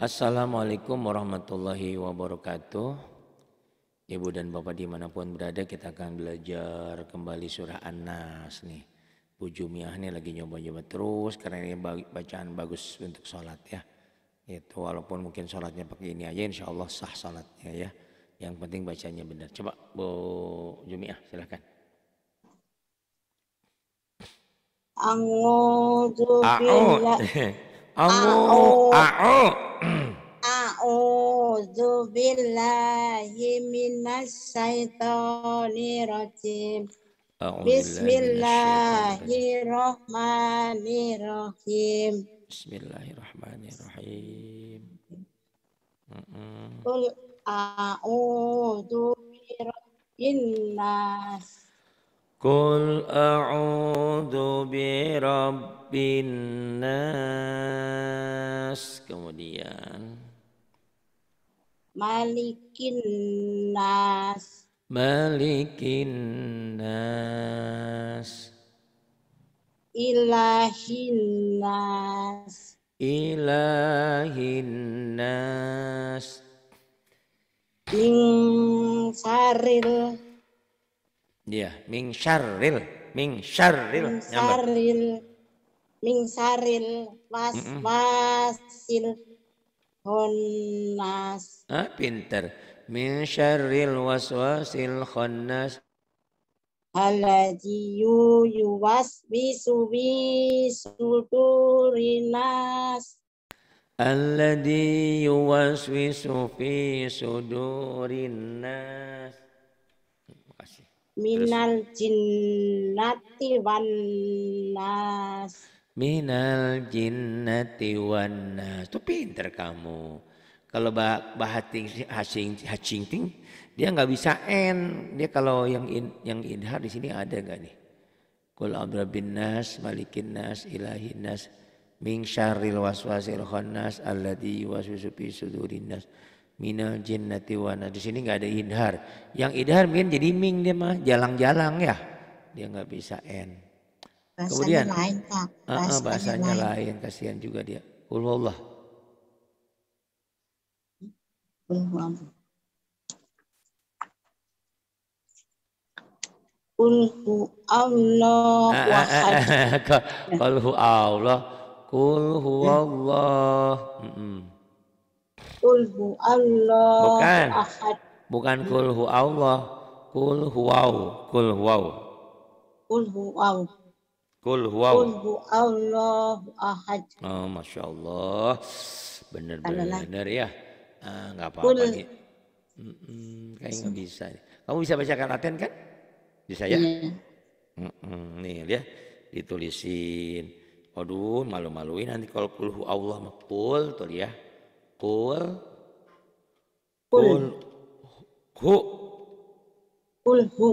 Assalamualaikum warahmatullahi wabarakatuh. Ibu dan Bapak dimanapun berada kita akan belajar kembali surah An-Nas nih. Bu Jumiah nih lagi nyoba-nyoba terus karena ini bacaan bagus untuk sholat ya. Itu walaupun mungkin sholatnya pakai ini aja insya Allah sah sholatnya ya. Yang penting bacanya benar. Coba Bu Jumiah silahkan. A'udzu billahi A'udzu billahi minasy syaithanir rajim. Bismillahirrahmanirrahim. Bismillahirrahmanirrahim. Qul a'udzu birabbil nas قل bi برب Nas, kemudian malikin nas malikin nas ilahin nas ilahin nas min saril Iya, Ming syarril, Ming syarril. Ming syarril. Ming syarril was mm -mm. wasil khonnas. Ah, pinter. Ming syarril waswasil khonnas. Alladhi yu bisu bi sudurinas. Alladhi yuwas bisu sudurin nas minal jinnati wan nas minal jinnati wan nas tuh pinter kamu kalau bah bahating hasing hacing ting dia nggak bisa n dia kalau yang in, yang idhar di sini ada nggak nih kul bin nas malikin nas ilahin nas min syarril waswasil khannas alladhi yuwaswisu fi sudurin nas minal jinnati wana. Di sini nggak ada idhar. Yang idhar mungkin jadi ming dia mah jalang-jalang ya. Dia nggak bisa n. Bahasanya Kemudian lain, ah, ah, Bahasanya, uh, bahasanya lain. lain. Kasihan juga dia. Allah. Kulhu Allah Kulhu Allah Kulhu ah, Allah mm -mm. Kulhu Allah Bukan. Ahad. Bukan kulhu Allah. Kulhu huwau. Kulhu huwau. kulhu huwau. Kulhu Kulhu Allah ahad. Oh, Masya Allah. Bener-bener ya. Ah, nggak apa-apa nih. Mm -mm, nggak bisa. Kamu bisa bacakan Latin kan? Bisa ya? Yeah. Mm nih lihat ditulisin. Aduh, malu-maluin nanti kalau kulhu Allah mepul tuh lihat. Oh, kul, kul hu kul hu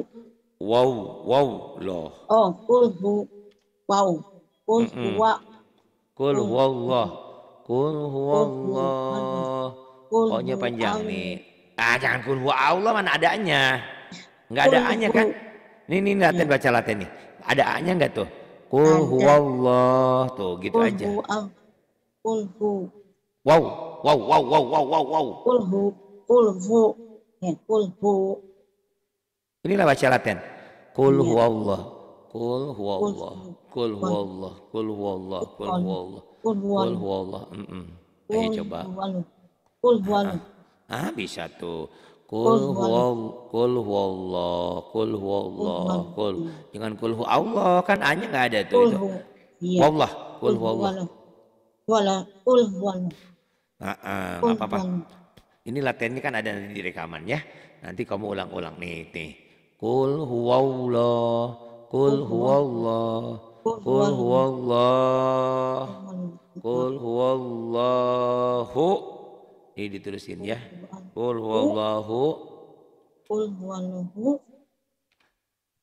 Wow, wow loh. Oh, kul hu wow. kul hu Allah kul hu Allah pokoknya oh, panjang nih. Ah, jangan kul hu Allah mana adanya. Enggak ada A-nya kan? Nih nih latihan iya. baca latihan nih. Ada A-nya enggak tuh? hu Allah tuh gitu aja. kul hu. Wow wow, wow, wow, wow, wow, wow. Kulhu, kulhu, ya, kulhu. Inilah baca Latin. Kul iya. huwallah, kul huwallah, kul huwallah, kul huwallah, kul huwallah, kul huwallah. Ayo coba. Kul huwallah. Ah, ah, bisa tuh. Kul huwallah, kul huwallah, kul huwallah, kul. Jangan kul Allah kan hanya nggak ada tuh. Kul itu. Iya. Wallah, kul huwallah. Wala, kul huwallah. Heeh, uh, apa-apa. Ini ini kan ada di rekaman ya. Nanti kamu ulang-ulang nih, nih. Kul huwallah, kul huwallah, kul huwallah, kul huwallahu. Ini diterusin ya. Kul huwallahu. Kul huwallahu.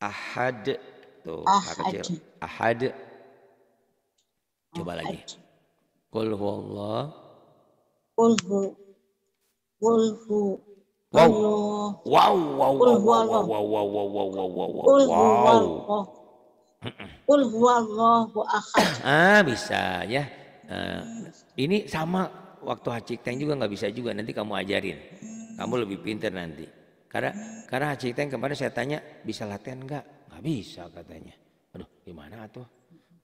Ahad. Tuh, ahad. Ahad. Coba lagi. Kul huwallah. Wow. Wow, wow, wow, wow, wow, wow, wow, wow, wow, wow, wow. Kul huwallahu ahad. Ah, bisa ya. Uh, ini sama waktu teng juga nggak bisa juga nanti kamu ajarin. Kamu lebih pinter nanti. Karena karena teng kemarin saya tanya bisa latihan nggak? Nggak bisa katanya. Aduh, gimana tuh?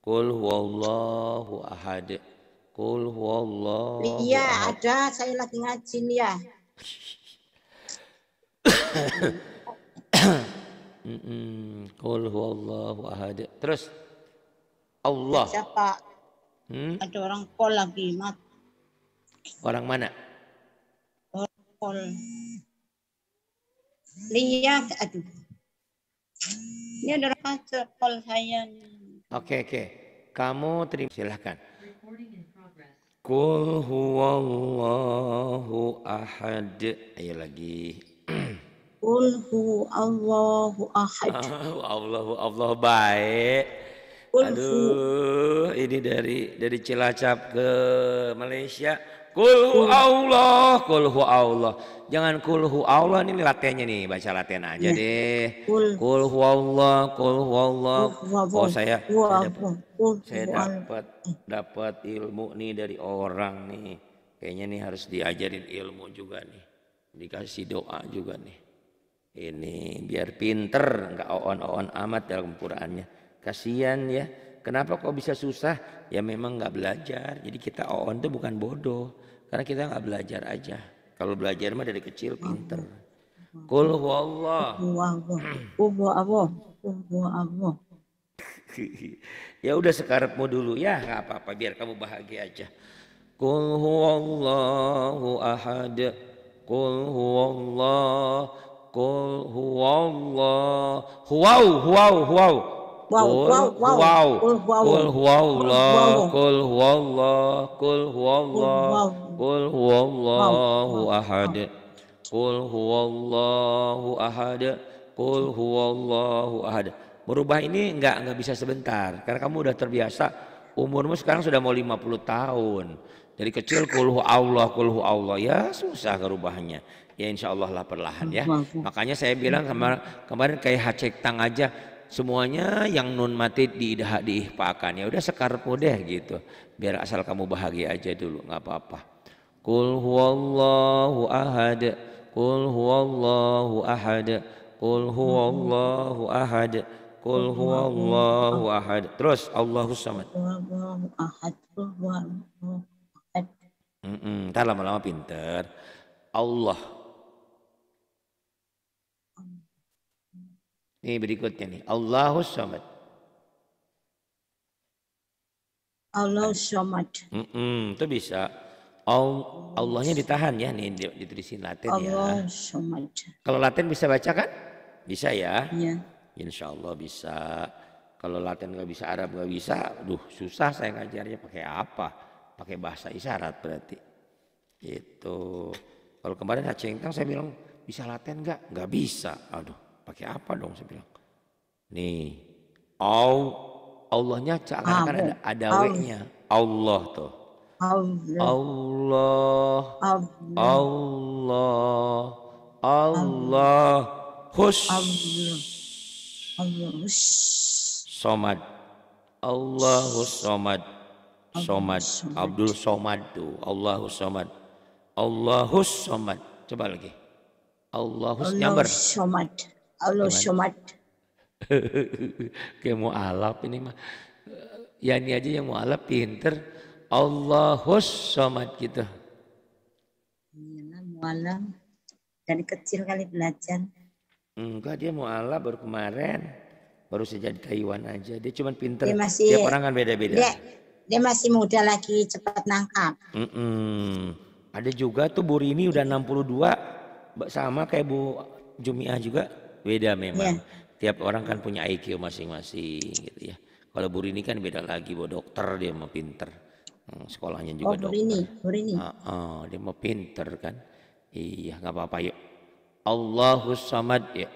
Kul huwallahu ahad. Kul huwallah. Iya, ada. Saya lagi ngaji nih ya. Kul huwallahu ahad. Terus Allah. Siapa? Hmm? Ada orang kol lagi, Mat. Orang mana? Orang kol. Lihat, aduh. Ini ada orang kol saya. Oke, okay, oke. Okay. Kamu terima silahkan. Qul huwallahu ahad. Ayo lagi. Qul Allahu ahad. Allahu Allah baik. Aduh, ini dari dari Cilacap ke Malaysia. Qul Allah, qul Allah. Jangan kulhu Allah ini latihannya nih baca latihan aja ya. deh. Kul, kulhu Allah. kul Oh saya saya dapat, saya dapat dapat ilmu nih dari orang nih. Kayaknya nih harus diajarin ilmu juga nih. Dikasih doa juga nih. Ini biar pinter nggak oon-oon amat dalam Qurannya. Kasihan ya. Kenapa kok bisa susah? Ya memang nggak belajar. Jadi kita oon tuh bukan bodoh. Karena kita nggak belajar aja. Kalau belajar mah dari kecil iya. pinter. Iya. Kul huwallah. Allah. Allah. Ya udah mau dulu ya, nggak apa-apa biar kamu bahagia aja. Kul huwallahu ahad. Kul huwallah. Kul huwallah. Huwau, huwau, huwau. Wow, wow, wow. Kul huwallah. Kul huwallah. Kul huwallah. Kul huwallah. قل هو الله أحد قل هو الله أحد قل هو الله أحد merubah ini enggak enggak bisa sebentar karena kamu udah terbiasa umurmu sekarang sudah mau 50 tahun dari kecil kulhu Allah kulhu Allah ya susah kerubahnya ya insya Allah lah perlahan ya makanya saya bilang kemar kemarin kayak hacek tang aja semuanya yang nun mati diidah diihpakan ya udah sekarpu deh gitu biar asal kamu bahagia aja dulu nggak apa-apa Qul huwallahu ahad Qul huwallahu ahad Qul huwallahu ahad Qul huwallahu ahad Terus Allahu samad Allahu ahad mm -mm, lama-lama pinter Allah Ini berikutnya nih Allahu samad Allahu samad mm -mm, Itu bisa Allah, Allahnya ditahan ya nih ditulisin Latin ya. Kalau Latin bisa baca kan? Bisa ya? Iya. Insya Allah bisa. Kalau Latin nggak bisa, Arab nggak bisa, duh susah saya ngajarnya pakai apa? Pakai bahasa isyarat berarti. Itu. Kalau kemarin Hacengkang saya bilang bisa Latin nggak? Nggak bisa. Aduh, pakai apa dong saya bilang? Nih, au Allahnya cakar akan ada, ada w-nya. Allah tuh. Allah Allah Allah Hus, Hush Allah Somad Allahus Somad Somad Abdul Somad tuh Allahus Somad Allahus Somad coba lagi Allahus nyamber Somad Allah Somad kayak mau alap ini mah Yani aja yang mau alap pinter Allahus somad gitu. Iya, nah, mualaf dari kecil kali belajar. Enggak dia mualaf baru kemarin baru sejak Taiwan aja dia cuma pinter. Dia masih, Tiap orang kan beda-beda. Dia, dia masih muda lagi cepat nangkap. Mm -mm. Ada juga tuh Bu Rini udah 62 sama kayak Bu Jumiah juga beda memang. Yeah. Tiap orang kan punya IQ masing-masing gitu ya. Kalau Bu Rini kan beda lagi, Bu dokter dia mau pinter. Hmm, sekolahnya juga oh, dokter. Burini, Burini. Uh, uh, dia mau pinter kan. Iya, nggak apa-apa yuk. Allahu Somad ya.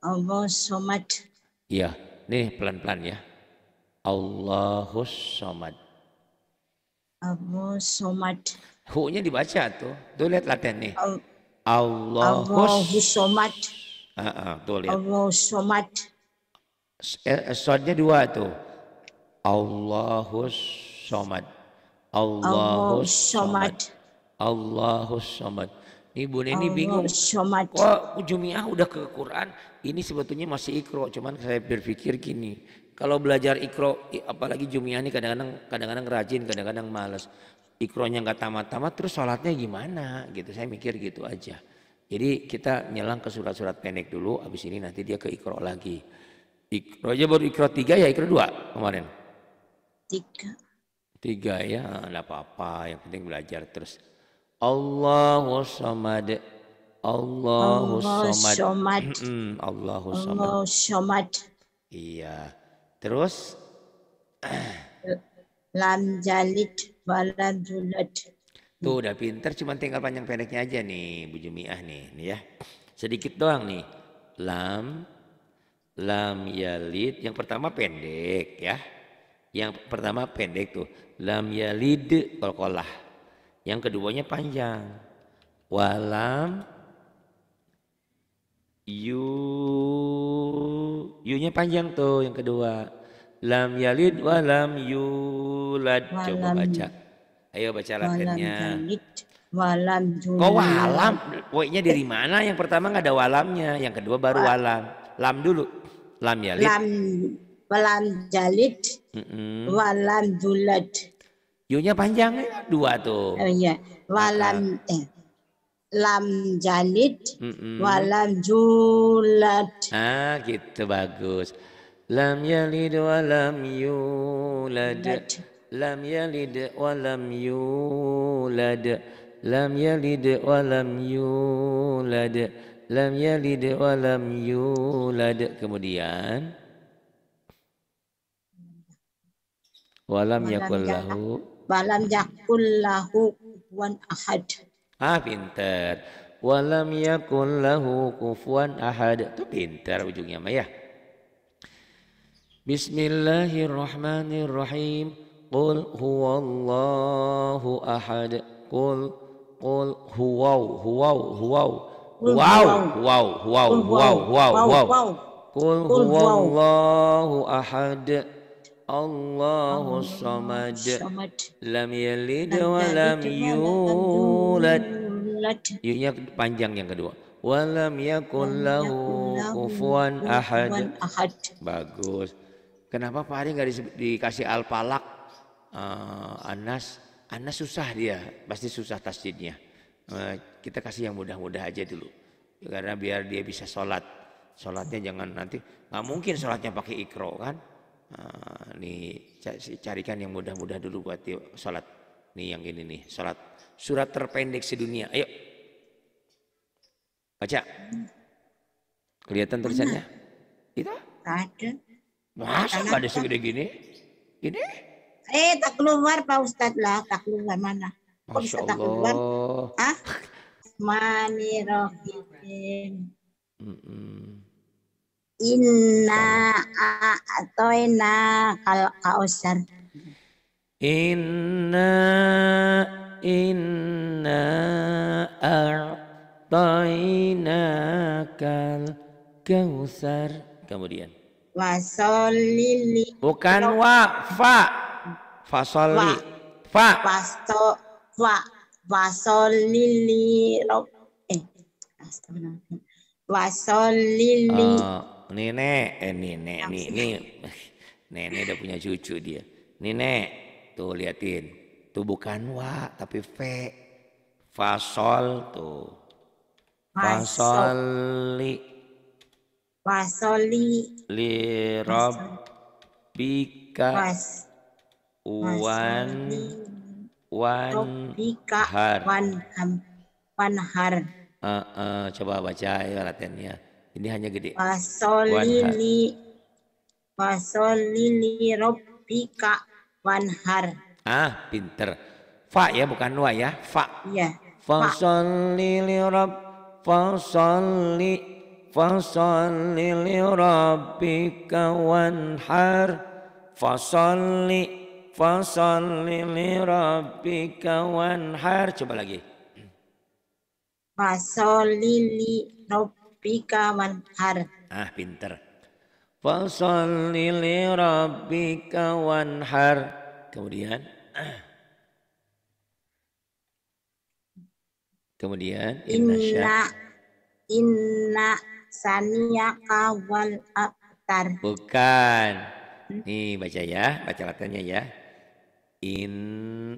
Allahu Somad Iya, nih pelan-pelan ya. Allahu Somad Allahu Somad hu dibaca tuh. Tuh lihat laten nih. Allahu Samad. tuh lihat. Allahu Somad Eh, dua tuh. Allahu Somad Allahus Somad. Allahus Somad. Ibu Neni Allah bingung. Somad. Kok Jumiah udah ke Quran? Ini sebetulnya masih ikro. Cuman saya berpikir gini. Kalau belajar ikro, apalagi Jumiah ini kadang-kadang kadang-kadang rajin, kadang-kadang males. Ikronya nggak tamat-tamat, terus sholatnya gimana? Gitu. Saya mikir gitu aja. Jadi kita nyelang ke surat-surat pendek dulu, habis ini nanti dia ke ikro lagi. Ikro aja baru ikro tiga ya ikro dua kemarin. Tiga. Tiga ya, enggak apa-apa. Yang penting belajar terus. Allahu samad. Allahu samad. Allahu samad. Iya. Terus lam jalid walam julad. Tuh udah pinter cuma tinggal panjang pendeknya aja nih Bu Jumiah nih, nih ya. Sedikit doang nih. Lam lam yalid yang pertama pendek ya. Yang pertama pendek tuh, lam yalid kolkolah. Yang keduanya panjang. Walam yu yu-nya panjang tuh yang kedua. Lam yalid walam yulad. Walam, Coba baca. Ayo baca Latinnya. Walam yulad. Kok walam? w dari mana? Yang pertama nggak ada walamnya. Yang kedua baru walam. Lam dulu. Lam yalid walam jalid walam dulad yunya panjang eh? dua tuh oh, iya walam nah, ah. eh lam jalid mm-hmm. walam julad ah gitu bagus lam yalid walam yulad lam yalid walam yulad lam yalid walam yulad lam yalid walam yulad kemudian Walam ya- lahu. Walam lahu kufuan ahad. Ah pintar. Walam lahu kufuan ahad. Itu pintar ujungnya Maya. Bismillahirrahmanirrahim. Qul huwallahu ahad. Qul qul huwaw huwaw huwaw. Wow, wow, wow, wow, wow, wow. Qul huwallahu ahad samad lam yalid wa lam yulad yunya panjang yang kedua walam yakun lahu kufuwan ahad bagus kenapa Pak Ari nggak dikasih al palak eh, anas anas susah dia pasti susah tasjidnya uh, eh, kita kasih yang mudah-mudah aja dulu karena biar dia bisa sholat sholatnya jangan nanti nggak mungkin sholatnya pakai ikro kan Eh, nih carikan yang mudah-mudah dulu buat sholat nih yang ini nih sholat surat terpendek sedunia ayo baca kelihatan tulisannya kita ada masa nggak ada segede gini gini eh tak keluar pak ustad lah tak keluar mana Kok Masya Allah. tak keluar ah mani mm -mm. Inna iya. a'toina kal kausar. Inna inna a'toina kal kausar. Kemudian. Wasolili. Bukan wa, fa. Fasoli. Fa. Faso, fa. Wasolili. Eh. Astagfirullah. Wasolili nenek, eh nenek, nih, nih, nenek udah punya cucu dia. Nenek, tuh liatin, tuh bukan wa tapi fe, fasol tuh, fasoli, fasoli, li rob, bika, wan, wan, bika, wan, Wan. wan, Uh, uh, coba baca ya latihannya ini hanya gede. Fasolili, fasolili, robbika wanhar. Ah, pinter. Fa ya bukan wa ya, fa. Iya. Fasolli rob. fasolili, fasolli fasolli wanhar. Fasolili, fasolili, robika wanhar. Coba lagi. Fasolili, rob rabbika wanhar. Ah, pinter. Fasalli li rabbika wanhar. Kemudian ah. Kemudian inna inna saniyaka wal abtar. Bukan. Nih baca ya, baca latihannya ya. In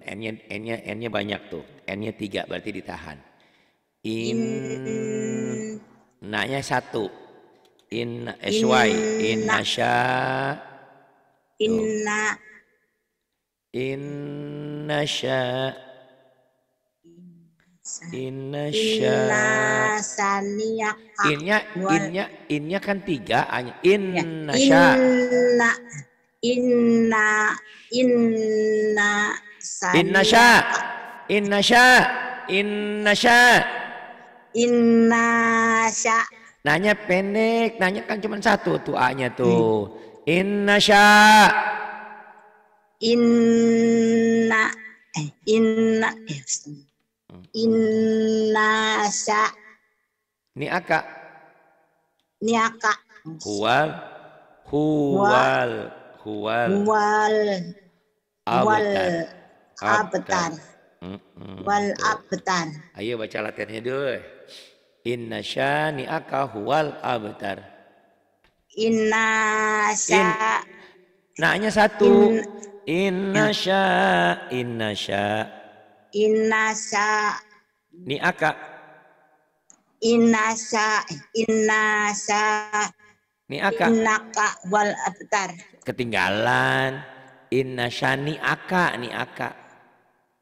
n-nya n-nya n-nya banyak tuh. N-nya tiga berarti ditahan. In, in Naknya satu. In SY. Inna sya. Inna. Inna sya. Inna sya. Inna Innya, innya, innya kan tiga. Inna ya, sya. Inna. Inna. Inna. Inna sya. Inna sya. Inna sya. Inna Nasya. Nanya pendek, nanya kan cuma satu doanya tuh. Hmm. Inna sya. Inna eh, inna eh, inna sya. Ni aka. Ni aka. Huwal. Huwal. Huwal. Huwal. Abtar. Abtar. Wal abtar. Ayo baca latihannya dulu. Inna syani'aka huwal abtar. Inna sya. In, Naknya satu. In, inna sya. Inna sya. Inna sya. Ni'aka. Inna sya. Inna sya. Ni'aka. akah. wal abtar. Ketinggalan. Inna ni Ni'aka.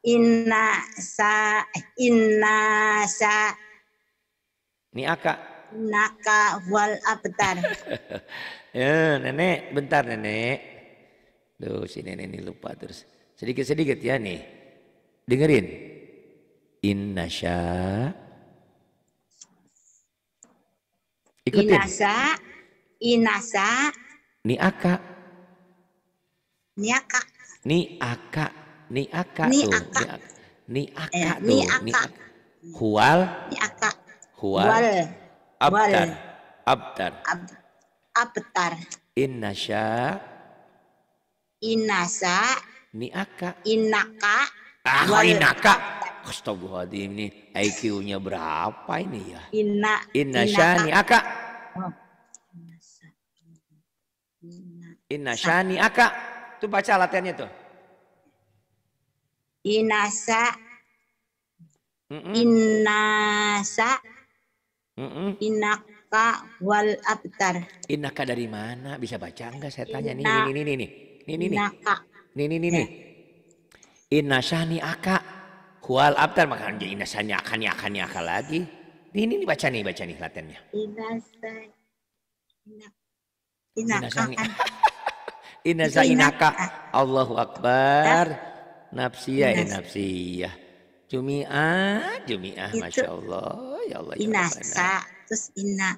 Inna sya Inna sya akak. Naka wal abtar. Ah, ya, nenek, bentar nenek. Duh, si nenek ini lupa terus. Sedikit-sedikit ya nih. Dengerin. sya. Ikutin. Inasa. Inasa. Niaka. Niaka. Ni akak Niaka. Niaka. Niaka. Niaka. Hual. Niaka. Huwal. Abtar. Abtar. Abtar. Innasya. Inasa. Niaka. Inaka. Ah, inaka. Astagfirullahaladzim ini IQ-nya berapa ini ya? Inna. Inasya niaka. Oh. Inasya niaka. Tuh baca latihannya tuh. Inasa. Mm -mm. Inasa Mm-mm. Inaka wal abtar. Inaka dari mana? Bisa baca enggak saya tanya nih ini ini ini ini ini. Inaka. Ini ini ini. Inasani aka wal abtar makanya inasani aka ni aka ni aka lagi. Ini ini baca nih baca nih latennya. Inasani. Inaka. Inasa inaka. Allahu akbar. Nafsiyah, ya, nafsiyah. Jumi'ah, Jumi'ah, Masya Allah ya Allah. Inasa, terus Ina.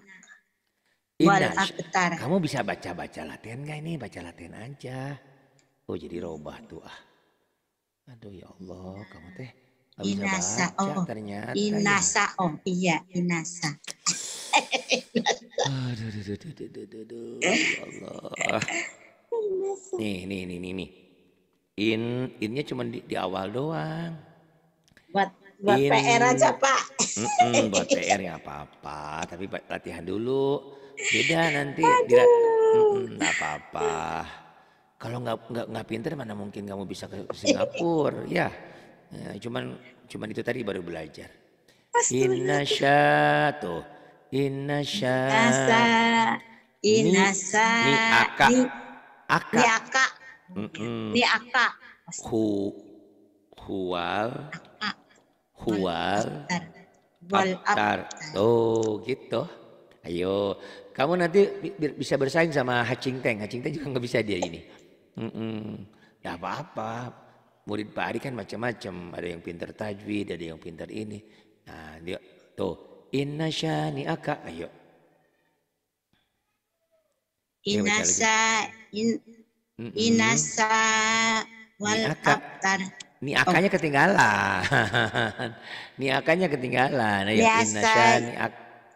Wal aktar. Kamu bisa baca-baca latihan gak ini? Baca latihan aja. Oh jadi robah tuh ah. Aduh ya Allah, kamu teh Inasa, baca, oh. ternyata. Ya. Inasa, ya. oh iya, Inasa. aduh, aduh, aduh, aduh, aduh, aduh, aduh, ya Allah. Nih, nih, nih, nih, nih. In, innya cuma di, di awal doang. Buat buat ini. PR aja Pak. Mm-mm, buat PR ya apa-apa, tapi latihan dulu. Beda nanti tidak nggak apa-apa. Kalau nggak nggak nggak pinter mana mungkin kamu bisa ke Singapura, ya. ya cuman cuman itu tadi baru belajar. Inna tuh, inna inasa, ni, aka, aka, ni akak, ni akak, hu, hual, Huwal Aktar. Oh gitu. Ayo, kamu nanti bisa bersaing sama Hacing Teng. Hacing Teng juga nggak bisa dia ini. Mm -mm. Ya apa-apa. Murid Pak Ari kan macam-macam. Ada yang pintar tajwid, ada yang pintar ini. Nah, dia tuh inna aka. Ayo. Inna in, inasa wal aktar. Niakanya oh. ketinggalan. niakanya ketinggalan. Ya innaka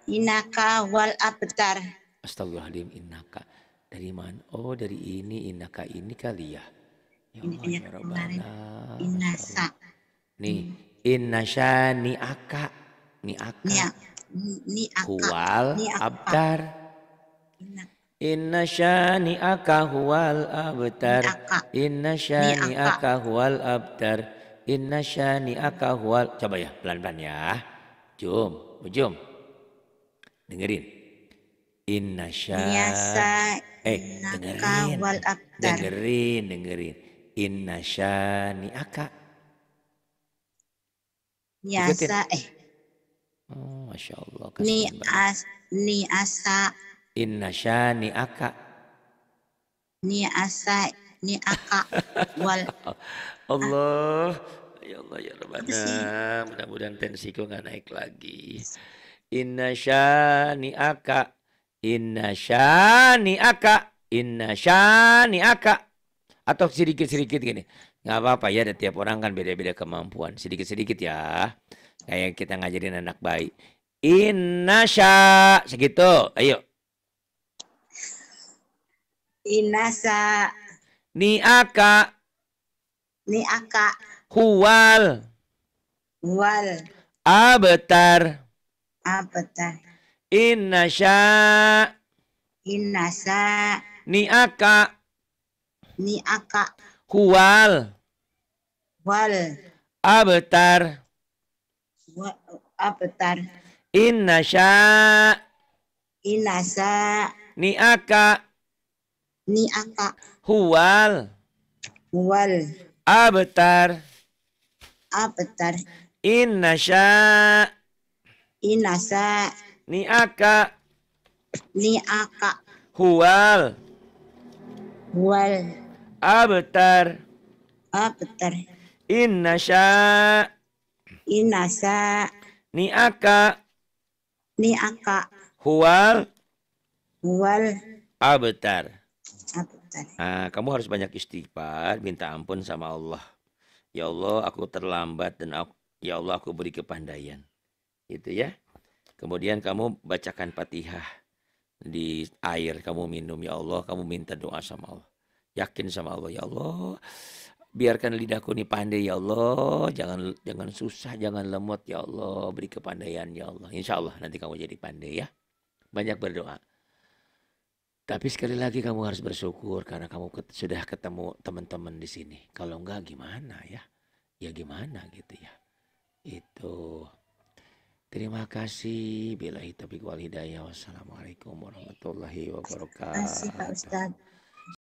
Inaka wal abtar. Astagfirullahaladzim inaka. Dari mana? Oh dari ini inaka ini kali ya. Ya Allah ya Rabbana. Innasa. Nih innasya niaka. Niaka. Niaka. Huwal abtar. Inaka. Inna shani akahual abtar Inna shani akahual abtar Inna shani akahual. Coba ya pelan-pelan ya Jom, jom Dengerin Inna shani Eh dengerin Dengerin, dengerin Inna shani akah. Niasa eh Oh, Masya Allah. ni niasa Inna syani aka. Ni asa ni aka wal. Allah. Ya Allah ya Rabbana. Mudah-mudahan tensi tensiku gak naik lagi. Inna syani aka. Inna syani aka. Inna syani aka. Atau sedikit-sedikit gini. Gak apa-apa ya, tiap orang kan beda-beda kemampuan. Sedikit-sedikit ya. Kayak kita ngajarin anak bayi. Inna sya. Segitu. Ayo. Inasa. ni Niaka. Huwal. Huwal. Abetar. Abetar. ni aka. ni Niaka. Huwal. Huwal. Abetar. Wa, Inasa. Inasa. ni Niaka. Ni angka. Huwal. Huwal. Abtar. Abtar. Inna sya. Ni aka. Ni aka. Huwal. Huwal. Abtar. Abtar. Inna sya. Ni aka. Ni aka. Huwal. Huwal. Abtar. Nah, kamu harus banyak istighfar, minta ampun sama Allah. Ya Allah, aku terlambat dan aku, ya Allah aku beri kepandaian. Gitu ya. Kemudian kamu bacakan Fatihah di air kamu minum ya Allah, kamu minta doa sama Allah. Yakin sama Allah, ya Allah. Biarkan lidahku ini pandai ya Allah, jangan jangan susah, jangan lemot ya Allah, beri kepandaian ya Allah. Insya Allah nanti kamu jadi pandai ya. Banyak berdoa. Tapi sekali lagi kamu harus bersyukur karena kamu ket sudah ketemu teman-teman di sini. Kalau enggak gimana ya? Ya gimana gitu ya. Itu. Terima kasih. Bila hitabik wal hidayah. Wassalamualaikum warahmatullahi wabarakatuh. Terima kasih Pak Ustadz.